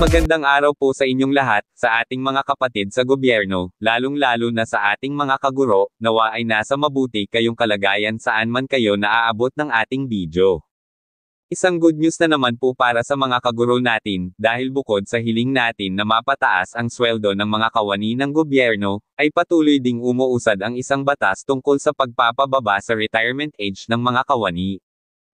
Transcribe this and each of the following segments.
Magandang araw po sa inyong lahat, sa ating mga kapatid sa gobyerno, lalong-lalo na sa ating mga kaguro, nawa ay nasa mabuti kayong kalagayan saan man kayo naaabot ng ating video. Isang good news na naman po para sa mga kaguro natin, dahil bukod sa hiling natin na mapataas ang sweldo ng mga kawani ng gobyerno, ay patuloy ding umuusad ang isang batas tungkol sa pagpapababa sa retirement age ng mga kawani.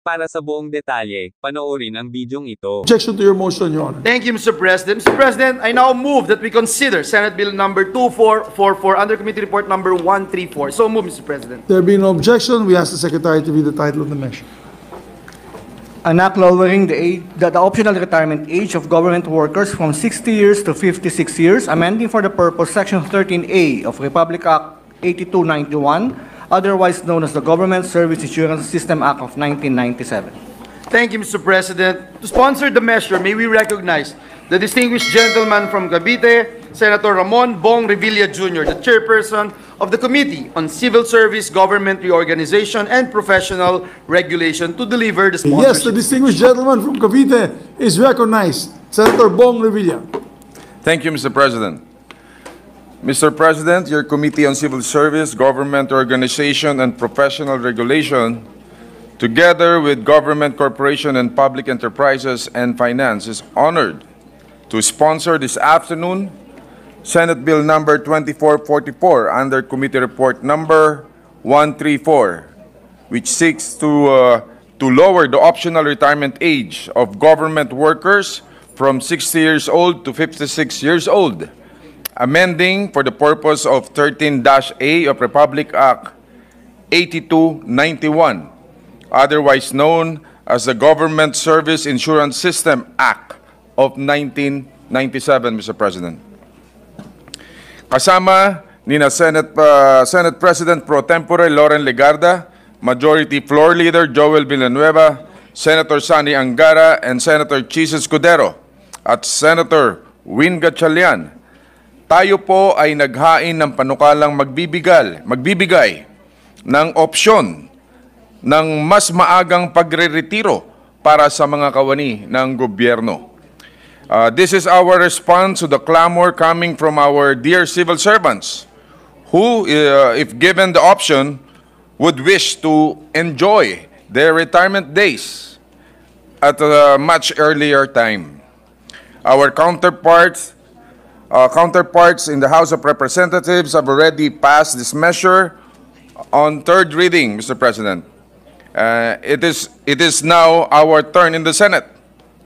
Para sa buong detalye, panoorin ang bidyong ito. Objection to your motion, Your Honor. Thank you, Mr. President. Mr. President, I now move that we consider Senate Bill number 2444 under Committee Report number 134. So move, Mr. President. There being no objection, we ask the Secretary to read the title of the measure. An act lowering the, age, the, the optional retirement age of government workers from 60 years to 56 years, amending for the purpose Section 13A of Republic Act 8291, otherwise known as the Government Service Insurance System Act of 1997. Thank you, Mr. President. To sponsor the measure, may we recognize the distinguished gentleman from Cavite, Senator Ramon Bong Revilla Jr., the chairperson of the Committee on Civil Service, Government Reorganization, and Professional Regulation to deliver the sponsorship. Yes, the distinguished gentleman from Cavite is recognized, Senator Bong Revilla. Thank you, Mr. President. Mr. President, your Committee on Civil Service, Government Organization, and Professional Regulation, together with Government Corporation and Public Enterprises and Finance, is honored to sponsor this afternoon Senate Bill number 2444 under Committee Report number 134, which seeks to, uh, to lower the optional retirement age of government workers from 60 years old to 56 years old amending for the purpose of 13-A of Republic Act 8291, otherwise known as the Government Service Insurance System Act of 1997, Mr. President. Kasama ni na Senate, uh, Senate President Pro Tempore Loren Legarda, Majority Floor Leader Joel Villanueva, Senator Sani Angara, and Senator Jesus Cudero, at Senator Win Gachalian, tayo po ay naghain ng panukalang magbibigal, magbibigay ng opsyon ng mas maagang pagreretiro para sa mga kawani ng gobyerno. Uh, this is our response to the clamor coming from our dear civil servants who, uh, if given the option, would wish to enjoy their retirement days at a much earlier time. Our counterparts uh, counterparts in the House of Representatives have already passed this measure on third reading, Mr. President. Uh, it, is, it is now our turn in the Senate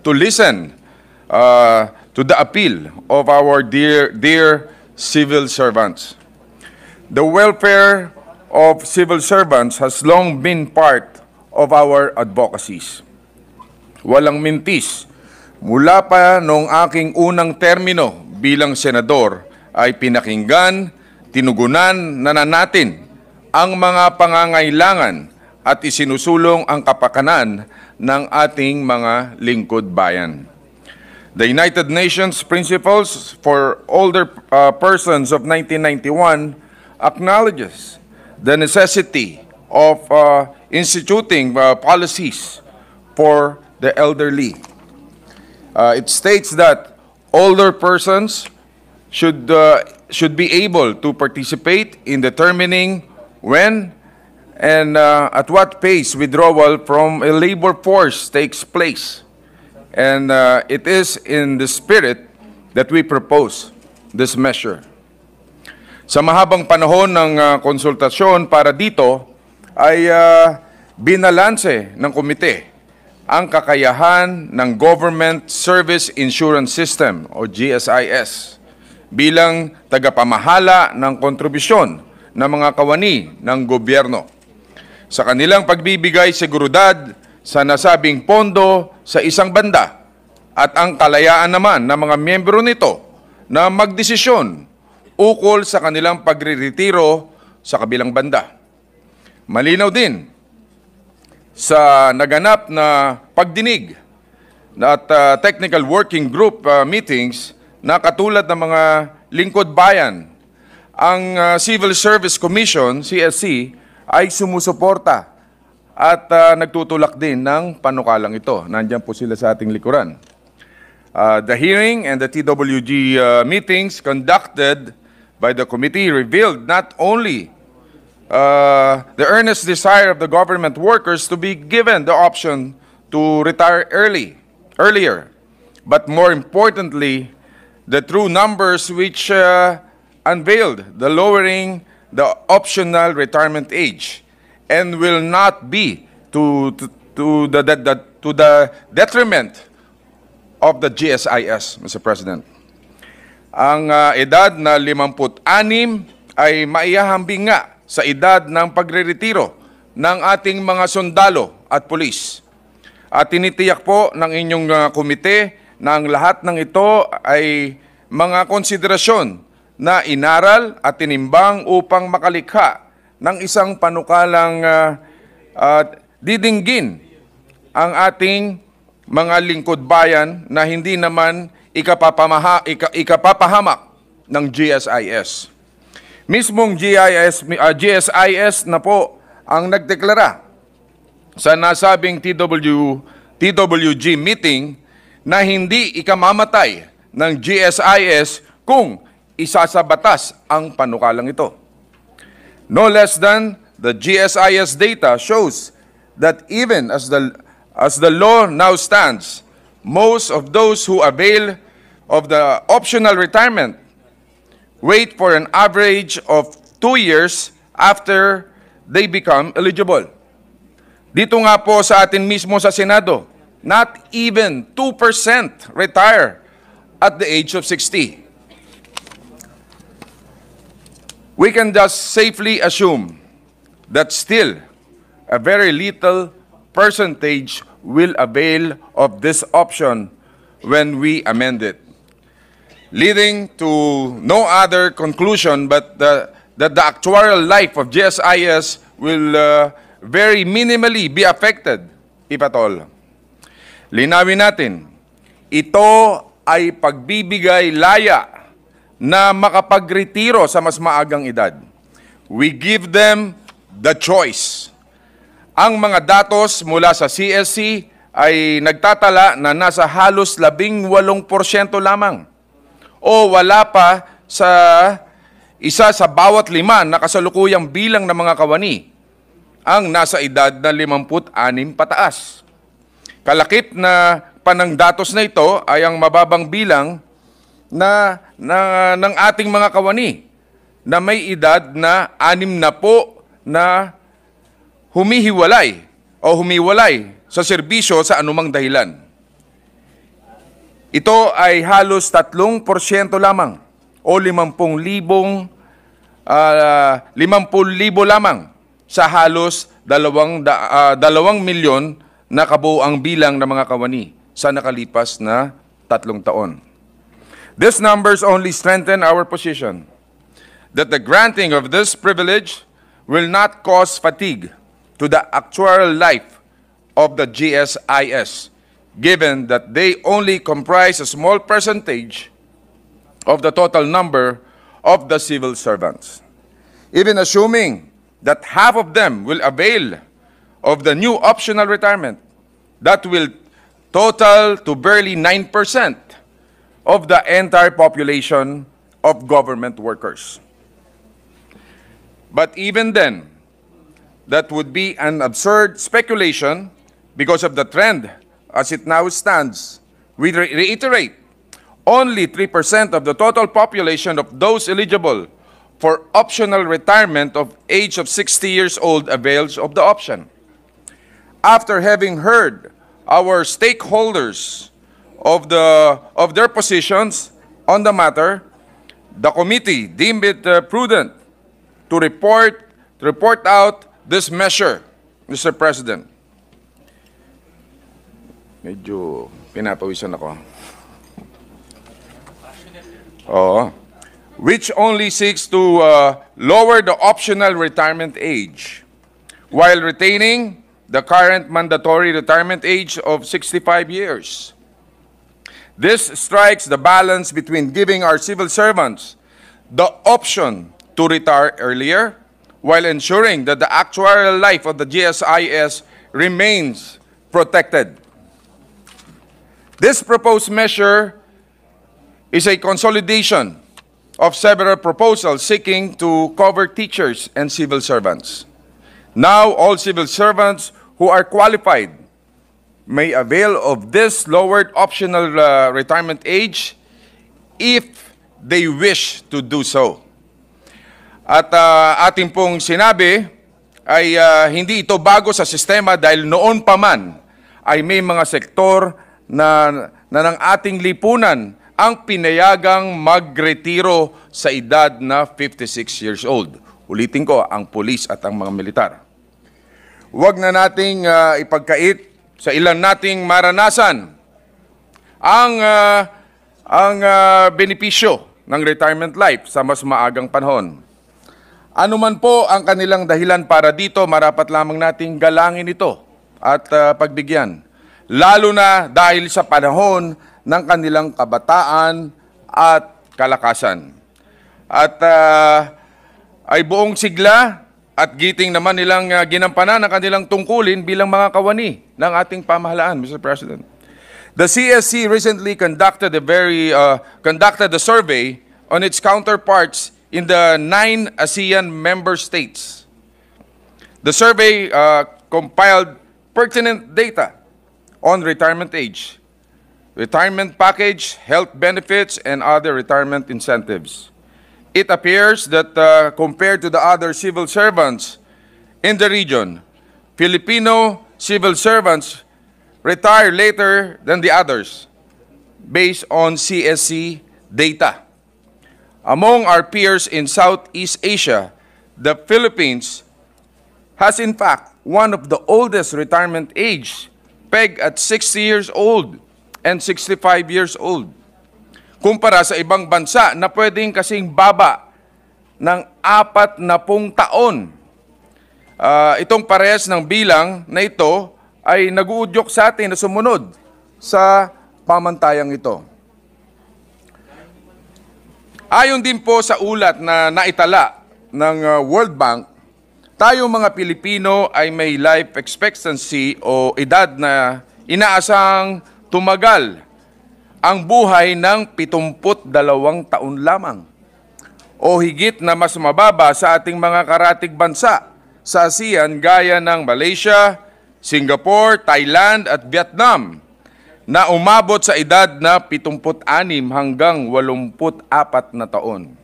to listen uh, to the appeal of our dear, dear civil servants. The welfare of civil servants has long been part of our advocacies. Walang mintis, mula pa noong aking unang termino bilang senador ay pinakinggan, tinugunan, natin ang mga pangangailangan at isinusulong ang kapakanan ng ating mga lingkod bayan. The United Nations Principles for Older uh, Persons of 1991 acknowledges the necessity of uh, instituting uh, policies for the elderly. Uh, it states that older persons should, uh, should be able to participate in determining when and uh, at what pace withdrawal from a labor force takes place. And uh, it is in the spirit that we propose this measure. Sa mahabang panahon ng uh, konsultasyon para dito ay uh, binalanse ng komite ang kakayahan ng Government Service Insurance System o GSIS bilang tagapamahala ng kontribusyon ng mga kawani ng gobyerno sa kanilang pagbibigay seguridad sa nasabing pondo sa isang banda at ang kalayaan naman ng mga miyembro nito na magdesisyon ukol sa kanilang pagriritiro sa kabilang banda. Malinaw din sa naganap na pagdinig at uh, technical working group uh, meetings na katulad ng mga lingkod bayan. Ang uh, Civil Service Commission, CSC, ay sumusuporta at uh, nagtutulak din ng panukalang ito. Nandiyan po sila sa ating likuran. Uh, the hearing and the TWG uh, meetings conducted by the committee revealed not only uh, the earnest desire of the government workers to be given the option to retire early, earlier. But more importantly, the true numbers which uh, unveiled the lowering the optional retirement age and will not be to, to, to, the, the, the, to the detriment of the GSIS, Mr. President. Ang uh, edad na 56 ay maiyahambing nga sa edad ng pagreretiro ng ating mga sundalo at pulis. At tinitiyak po ng inyong uh, komite na ang lahat ng ito ay mga konsiderasyon na inaral at tinimbang upang makalikha ng isang panukalang uh, uh, didinggin ang ating mga lingkod bayan na hindi naman ikapapamaha, ikapapahamak ng GSIS. Mismong GIS, uh, ah, GSIS na po ang nagdeklara sa nasabing TW, TWG meeting na hindi ikamamatay ng GSIS kung isasabatas ang panukalang ito. No less than the GSIS data shows that even as the, as the law now stands, most of those who avail of the optional retirement wait for an average of 2 years after they become eligible. Dito nga po sa atin mismo sa Senado, not even 2% retire at the age of 60. We can just safely assume that still a very little percentage will avail of this option when we amend it leading to no other conclusion but the, that the actuarial life of GSIS will uh, very minimally be affected, ipatol. Linawin natin, ito ay pagbibigay laya na makapagretiro sa mas maagang edad. We give them the choice. Ang mga datos mula sa CSC e ay nagtatala na nasa halos 18% lamang o wala pa sa isa sa bawat lima na kasalukuyang bilang ng mga kawani ang nasa edad na 56 pataas. Kalakip na panangdatos na ito ay ang mababang bilang na, na ng ating mga kawani na may edad na anim na po na humihiwalay o humiwalay sa serbisyo sa anumang dahilan. Ito ay halos 3% lamang o 50,000 uh, 50,000 lamang sa halos 2 uh, ah, milyon na kabuoang bilang ng mga kawani sa nakalipas na tatlong taon. These numbers only strengthen our position that the granting of this privilege will not cause fatigue to the actual life of the GSIS given that they only comprise a small percentage of the total number of the civil servants. Even assuming that half of them will avail of the new optional retirement, that will total to barely 9% of the entire population of government workers. But even then, that would be an absurd speculation because of the trend as it now stands, we re reiterate, only 3% of the total population of those eligible for optional retirement of age of 60 years old avails of the option. After having heard our stakeholders of, the, of their positions on the matter, the committee deemed it uh, prudent to report, to report out this measure, Mr. President medyo pinapawisan ako. Which only seeks to uh, lower the optional retirement age while retaining the current mandatory retirement age of 65 years. This strikes the balance between giving our civil servants the option to retire earlier while ensuring that the actuarial life of the GSIS remains protected. This proposed measure is a consolidation of several proposals seeking to cover teachers and civil servants. Now, all civil servants who are qualified may avail of this lowered optional uh, retirement age if they wish to do so. At uh, ating pong sinabi ay uh, hindi ito bago sa sistema dahil noon pa man ay may mga sektor na, na ng ating lipunan ang pinayagang magretiro sa edad na 56 years old. Ulitin ko, ang pulis at ang mga militar. Huwag na nating uh, ipagkait sa ilan nating maranasan ang uh, ang uh, benepisyo ng retirement life sa mas maagang panahon. Ano man po ang kanilang dahilan para dito, marapat lamang nating galangin ito at uh, pagbigyan lalo na dahil sa panahon ng kanilang kabataan at kalakasan. At uh, ay buong sigla at giting naman nilang uh, ginampanan ang kanilang tungkulin bilang mga kawani ng ating pamahalaan, Mr. President. The CSC recently conducted a very uh, conducted a survey on its counterparts in the nine ASEAN member states. The survey uh, compiled pertinent data on retirement age, retirement package, health benefits, and other retirement incentives. It appears that uh, compared to the other civil servants in the region, Filipino civil servants retire later than the others based on CSC data. Among our peers in Southeast Asia, the Philippines has in fact one of the oldest retirement age peg at 60 years old and 65 years old. Kumpara sa ibang bansa na pwedeng kasing baba ng apat na pung taon. Uh, itong parehas ng bilang na ito ay naguudyok sa atin na sumunod sa pamantayang ito. Ayon din po sa ulat na naitala ng ah, World Bank, tayo mga Pilipino ay may life expectancy o edad na inaasang tumagal ang buhay ng 72 taon lamang o higit na mas mababa sa ating mga karatig bansa sa ASEAN gaya ng Malaysia, Singapore, Thailand at Vietnam na umabot sa edad na 76 hanggang 84 na taon.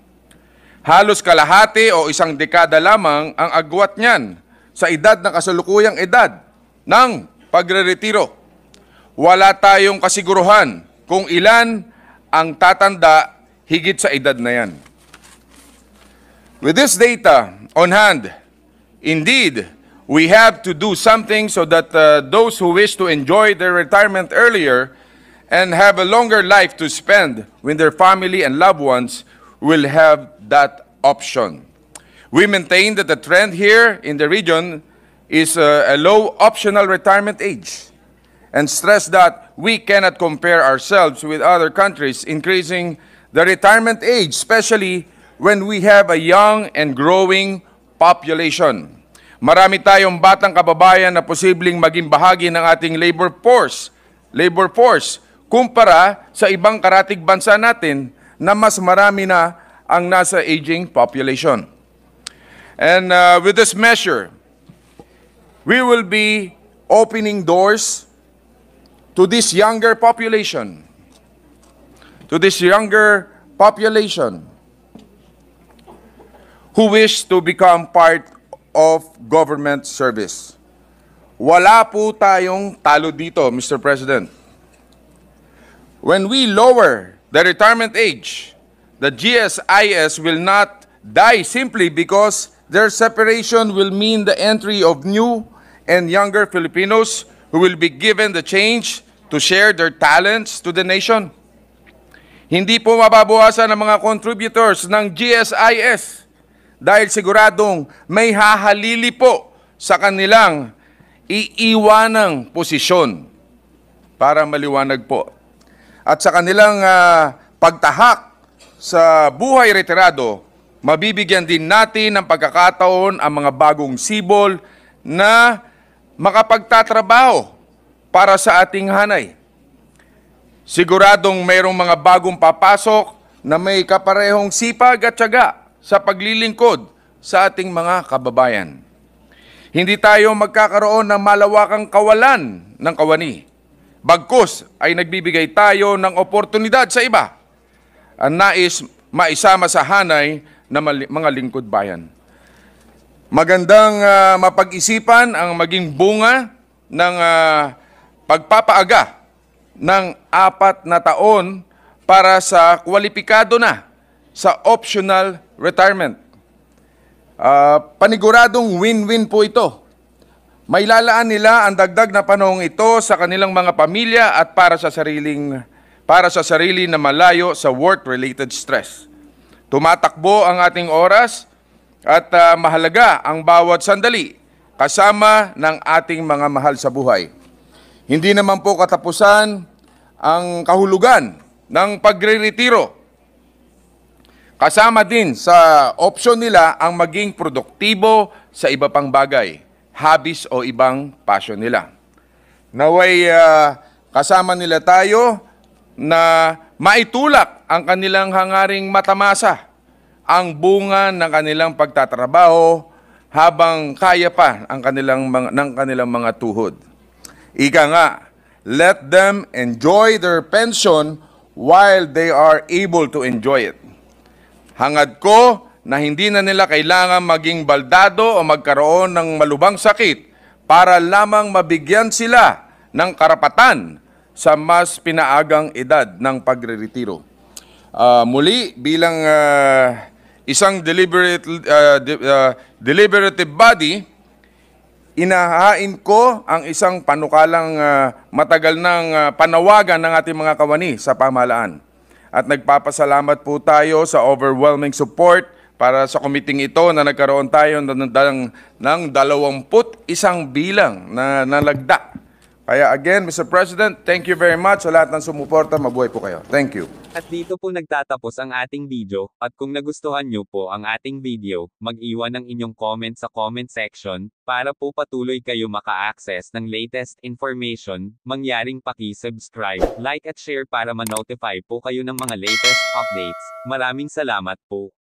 Halos kalahati o isang dekada lamang ang agwat niyan sa edad na kasalukuyang edad ng pagreretiro. Wala tayong kasiguruhan kung ilan ang tatanda higit sa edad na yan. With this data on hand, indeed, we have to do something so that uh, those who wish to enjoy their retirement earlier and have a longer life to spend with their family and loved ones will have that option. We maintain that the trend here in the region is uh, a low optional retirement age and stress that we cannot compare ourselves with other countries increasing the retirement age, especially when we have a young and growing population. Marami tayong batang kababayan na posibleng maging bahagi ng ating labor force, labor force kumpara sa ibang karatig bansa natin na mas marami na ang nasa aging population. And uh, with this measure, we will be opening doors to this younger population. To this younger population who wish to become part of government service. Wala po tayong talo dito, Mr. President. When we lower the retirement age. The GSIS will not die simply because their separation will mean the entry of new and younger Filipinos who will be given the change to share their talents to the nation. Hindi po mababawasan ang mga contributors ng GSIS dahil siguradong may hahalili po sa kanilang iiwanang posisyon. Para maliwanag po, at sa kanilang uh, pagtahak sa buhay retirado, mabibigyan din natin ng pagkakataon ang mga bagong sibol na makapagtatrabaho para sa ating hanay. Siguradong mayroong mga bagong papasok na may kaparehong sipag at tiyaga sa paglilingkod sa ating mga kababayan. Hindi tayo magkakaroon ng malawakang kawalan ng kawani Bagkus ay nagbibigay tayo ng oportunidad sa iba ang nais maisama sa hanay ng mga lingkod bayan. Magandang uh, mapag-isipan ang maging bunga ng uh, pagpapaaga ng apat na taon para sa kwalipikado na sa optional retirement. Uh, paniguradong win-win po ito Mailalaan nila ang dagdag na panahong ito sa kanilang mga pamilya at para sa sariling para sa sarili na malayo sa work-related stress. Tumatakbo ang ating oras at uh, mahalaga ang bawat sandali kasama ng ating mga mahal sa buhay. Hindi naman po katapusan ang kahulugan ng pagre-retiro. Kasama din sa opsyon nila ang maging produktibo sa iba pang bagay habis o ibang passion nila. Naway uh, kasama nila tayo na maitulak ang kanilang hangaring matamasa, ang bunga ng kanilang pagtatrabaho habang kaya pa ang kanilang mga, ng kanilang mga tuhod. Ika nga, let them enjoy their pension while they are able to enjoy it. Hangad ko na hindi na nila kailangan maging baldado o magkaroon ng malubang sakit para lamang mabigyan sila ng karapatan sa mas pinaagang edad ng pagreretiro. Uh, muli, bilang uh, isang deliberate, uh, de, uh, deliberative body, inahain ko ang isang panukalang uh, matagal ng uh, panawagan ng ating mga kawani sa pamahalaan. At nagpapasalamat po tayo sa overwhelming support para sa committee ito na nagkaroon tayo ng, ng, ng 21 bilang na nalagda. Kaya again, Mr. President, thank you very much sa lahat ng sumuporta. Mabuhay po kayo. Thank you. At dito po nagtatapos ang ating video. At kung nagustuhan nyo po ang ating video, mag-iwan ng inyong comment sa comment section para po patuloy kayo maka-access ng latest information. Mangyaring paki-subscribe, like at share para ma-notify po kayo ng mga latest updates. Maraming salamat po.